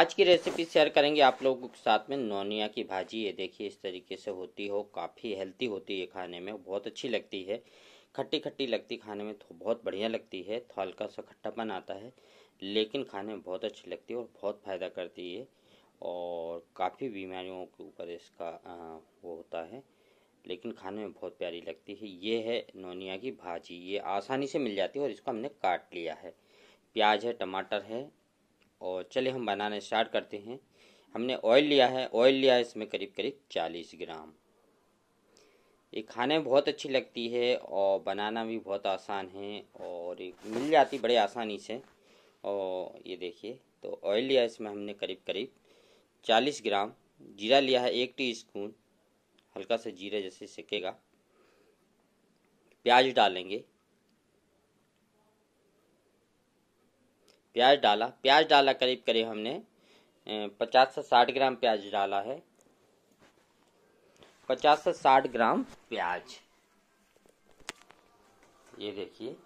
आज की recipe share करेंगे आप लोगों के साथ में नोनिया की भाजी ये देखिए इस तरीके से होती हो काफ़ी हेल्थी होती है खाने में बहुत अच्छी लगती है खट्टी खट्टी लगती खाने में तो बहुत बढ़िया लगती है तो हल्का सा खट्टापन आता है लेकिन खाने में बहुत अच्छी लगती है और बहुत फ़ायदा करती है और काफ़ी बीमारियों के ऊपर इसका आ, वो होता है लेकिन खाने में बहुत प्यारी लगती है ये है नोनिया की भाजी ये आसानी से मिल जाती है और इसको हमने काट लिया है प्याज है टमाटर है और चलिए हम बनाना स्टार्ट करते हैं हमने ऑयल लिया है ऑयल लिया है इसमें करीब करीब चालीस ग्राम ये खाने में बहुत अच्छी लगती है और बनाना भी बहुत आसान है और ये मिल जाती बड़े आसानी से और ये देखिए तो ऑयल लिया इसमें हमने करीब करीब चालीस ग्राम जीरा लिया है एक टीस्पून हल्का सा जीरा जैसे सेकेगा प्याज डालेंगे प्याज डाला प्याज डाला करीब करीब हमने पचास से साठ ग्राम प्याज डाला है पचास से साठ ग्राम प्याज ये देखिए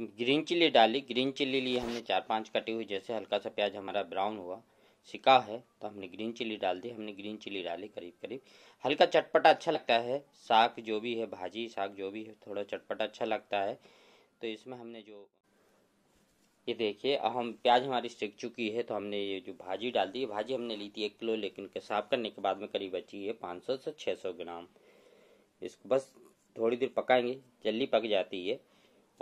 ग्रीन चिल्ली डाली ग्रीन चिल्ली लिए हमने चार पांच कटी हुई जैसे हल्का सा प्याज हमारा ब्राउन हुआ सिका है तो हमने ग्रीन चिल्ली डाल दी हमने ग्रीन चिल्ली डाली करीब करीब हल्का चटपटा अच्छा लगता है साग जो भी है भाजी साग जो भी है थोड़ा चटपटा अच्छा लगता है तो इसमें हमने जो ये देखिए अब हम प्याज हमारी सिक चुकी है तो हमने ये जो भाजी डाल दी भाजी हमने ली थी एक किलो लेकिन साफ करने के बाद में करीब बची है पाँच सौ से छः सौ ग्राम इसको बस थोड़ी देर पकाएंगे जल्दी पक जाती है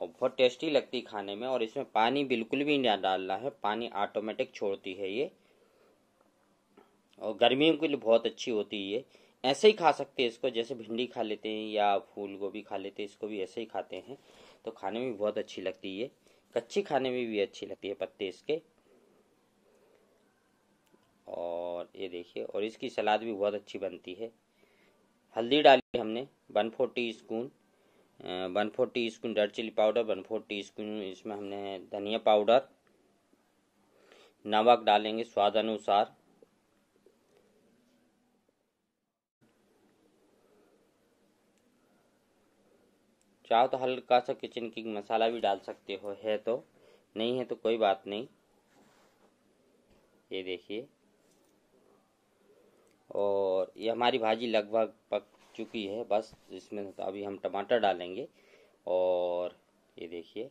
और बहुत टेस्टी लगती खाने में और इसमें पानी बिल्कुल भी नहीं डालना है पानी ऑटोमेटिक छोड़ती है ये और गर्मियों के लिए बहुत अच्छी होती है ये ऐसे ही खा सकते हैं इसको जैसे भिंडी खा लेते हैं या फूल गोभी खा लेते हैं इसको भी ऐसे ही खाते हैं तो खाने में बहुत अच्छी लगती है कच्ची खाने में भी अच्छी लगती है पत्ते इसके और ये देखिए और इसकी सलाद भी बहुत अच्छी बनती है हल्दी डाली हमने one fourth spoon one four teaspoon red chilli powder one four teaspoon इसमें हमने धनिया पाउडर नमक डालेंगे स्वाद अनुसार चाहो तो हल्का सा किचन किंग मसाला भी डाल सकते हो है तो नहीं है तो कोई बात नहीं ये देखिए और ये हमारी भाजी लगभग पक चुकी है बस इसमें तो अभी हम टमाटर डालेंगे और ये देखिए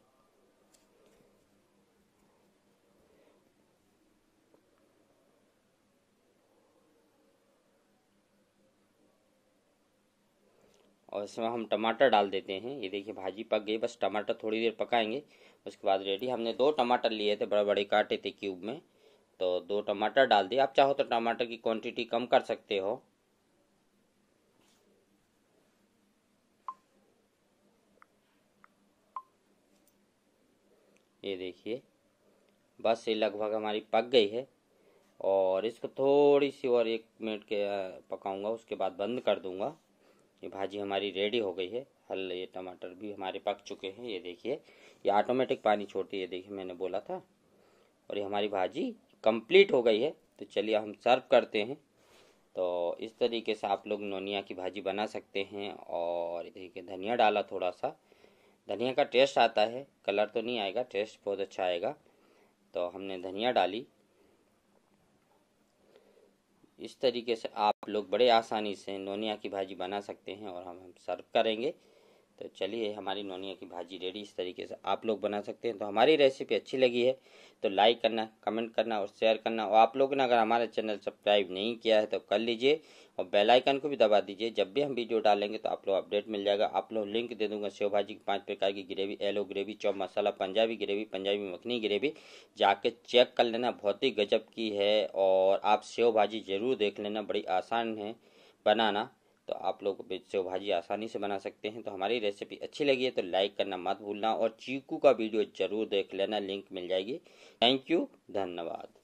और इसमें हम टमाटर डाल देते हैं ये देखिए भाजी पक गई बस टमाटर थोड़ी देर पकाएंगे उसके बाद रेडी हमने दो टमाटर लिए थे बड़े बड़े काटे थे क्यूब में तो दो टमाटर डाल दिए आप चाहो तो टमाटर की क्वांटिटी कम कर सकते हो ये देखिए बस ये लगभग हमारी पक गई है और इसको थोड़ी सी और एक मिनट के पकाऊंगा उसके बाद बंद कर दूंगा ये भाजी हमारी रेडी हो गई है हल ये टमाटर भी हमारे पक चुके हैं ये देखिए ये ऑटोमेटिक पानी छोटी ये देखिए मैंने बोला था और ये हमारी भाजी कंप्लीट हो गई है तो चलिए हम सर्व करते हैं तो इस तरीके से आप लोग नोनिया की भाजी बना सकते हैं और देखिए धनिया डाला थोड़ा सा धनिया का टेस्ट आता है कलर तो नहीं आएगा टेस्ट बहुत अच्छा आएगा तो हमने धनिया डाली इस तरीके से आप लोग बड़े आसानी से नोनिया की भाजी बना सकते हैं और हम सर्व करेंगे तो चलिए हमारी नोनिया की भाजी रेडी इस तरीके से आप लोग बना सकते हैं तो हमारी रेसिपी अच्छी लगी है तो लाइक करना कमेंट करना और शेयर करना और आप लोगों ने अगर हमारा चैनल सब्सक्राइब नहीं किया है तो कर लीजिए और बेल आइकन को भी दबा दीजिए जब भी हम वीडियो डालेंगे तो आप लोग अपडेट मिल जाएगा आप लोग लिंक दे दूंगा सेव भाजी की पाँच प्रकार की ग्रेवी एलो ग्रेवी चौप मसाला पंजाबी ग्रेवी पंजाबी मखनी ग्रेवी जाके चेक कर लेना बहुत ही गजब की है और आप सेव भाजी ज़रूर देख लेना बड़ी आसान है बनाना तो आप लोग सेव भाजी आसानी से बना सकते हैं तो हमारी रेसिपी अच्छी लगी है तो लाइक करना मत भूलना और चीकू का वीडियो जरूर देख लेना लिंक मिल जाएगी थैंक यू धन्यवाद